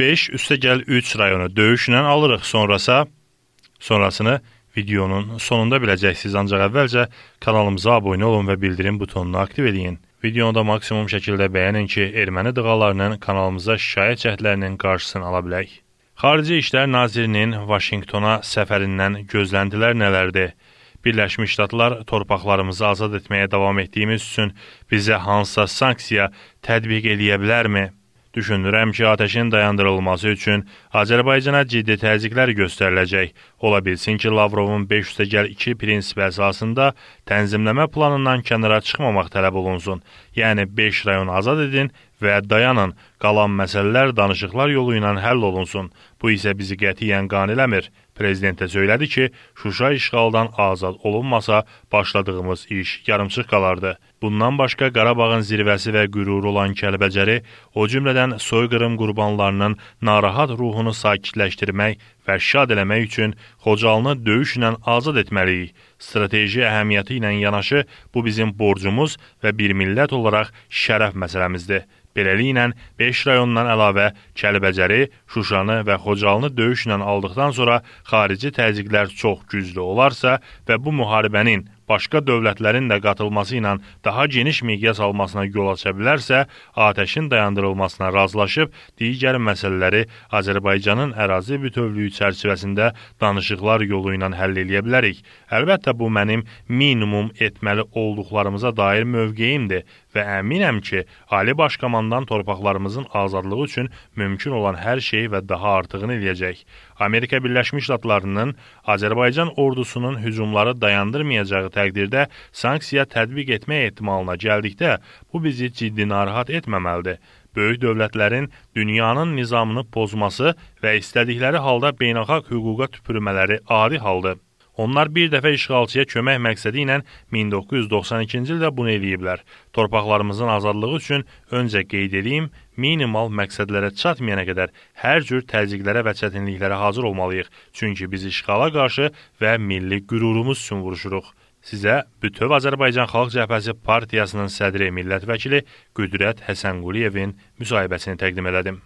5 üstə gəl 3 rayonu döyüşlə alırıq. Sonrasa sonrasını videonun sonunda biləcəksiniz. Ancaq əvvəlcə kanalımıza abunə olun və bildirim butonunu aktiv eləyin. Videonu da maksimum şəkildə bəyənin ki, erməni dığalarının kanalımıza şikayət cəhdlərinin qarşısını ala bilək. Xarici İşlər Nazirinin Vaşinqtona səfərindən gözləntilər nələrdir? Birləşmiş Ştatlar torpaqlarımızı azad etməyə davam etdiyimiz üçün bizə hansısa sanksiya tətbiq eləyə bilərmi? Düşünürəm ki, atəşin dayandırılması üçün Azərbaycana ciddi təzyiqlər göstəriləcək. Ola bilsin ki, Lavrovun 5+2 prinsipi əsasında tənzimləmə planından kənara çıxmamaq tələb olunsun. Yəni 5 rayon azad edin və dayanın, qalan məsələlər danışıqlar yolu ilə həll olunsun. Bu isə bizi qətiyyən qan eləmir. Prezidentə söylədi ki, Şuşa işğaldan azad olunmasa, başladığımız iş yarımçıq qalardı. Bundan başqa Qarabağın zirvəsi və qüruru olan Kəlbəcəri, o cümlədən soyqırım qurbanlarının narahat ruhunu sakitləşdirmək və şad eləmək üçün Xocalını döyüşlə azad etməliyik. Strateji əhəmiyyəti ilə yanaşı bu bizim borcumuz və bir millət olaraq şərəf məsələmizdir. Beləliklə 5 rayondan əlavə Kəlbəcəri, Şuşanı və Xocalını döyüşlə aldıqdan sonra xarici təzyiqlər çox güclü olarsa və bu müharibənin başqa dövlətlərin də qatılması ilə daha geniş miqyas almasına yol aça bilərsə, atəşin dayandırılmasına razılaşıb digər məsələləri Azərbaycanın ərazi bütövlüyü çərçivəsində danışıqlar yolu ilə həll eləyə bilərik. Əlbəttə bu mənim minimum etməli olduqlarımıza dair mövqeyimdir və əminəm ki, Ali Baş Komandan torpaqlarımızın azadlığı üçün mümkün olan hər şeyi və daha artığını eləyəcək. Amerika Birləşmiş Ştatlarının Azərbaycan ordusunun hücumları dayandırmayacağı təqdirdə sanksiya tətbiq etmə ehtimalına gəldikdə bu bizi ciddi narahat etməməlidir böyük dövlətlərin dünyanın nizamını pozması və istədikləri halda beynəlxalq hüquqa tüpürmələri adi haldır. Onlar bir dəfə işğalçıya kömək məqsədi ilə 1992-ci ildə bunu eləyiblər. Torpaqlarımızın azadlığı üçün öncə qeyd edeyim, minimal məqsədlərə çatmayana qədər hər cür təzyiqlərə və çətinliklərə hazır olmalıyıq. Çünki biz işğala qarşı və milli qürurumuz üçün vuruşuruq. Sizə Bütöv Azərbaycan Xalq Cəbhəsi Partiyasının sədri millət vəkili Qüdrət Həsənquliyevin müsahibəsini təqdim elədim.